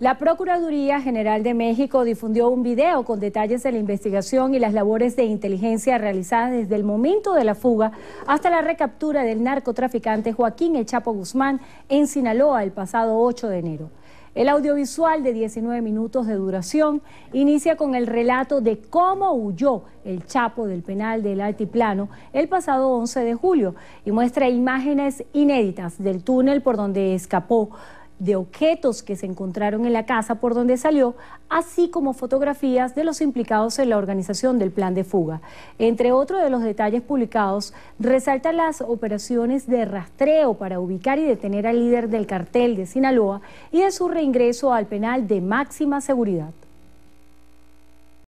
La Procuraduría General de México difundió un video con detalles de la investigación y las labores de inteligencia realizadas desde el momento de la fuga hasta la recaptura del narcotraficante Joaquín El Chapo Guzmán en Sinaloa el pasado 8 de enero. El audiovisual de 19 minutos de duración inicia con el relato de cómo huyó el Chapo del penal del Altiplano el pasado 11 de julio y muestra imágenes inéditas del túnel por donde escapó de objetos que se encontraron en la casa por donde salió, así como fotografías de los implicados en la organización del plan de fuga. Entre otros de los detalles publicados, resalta las operaciones de rastreo para ubicar y detener al líder del cartel de Sinaloa y de su reingreso al penal de máxima seguridad.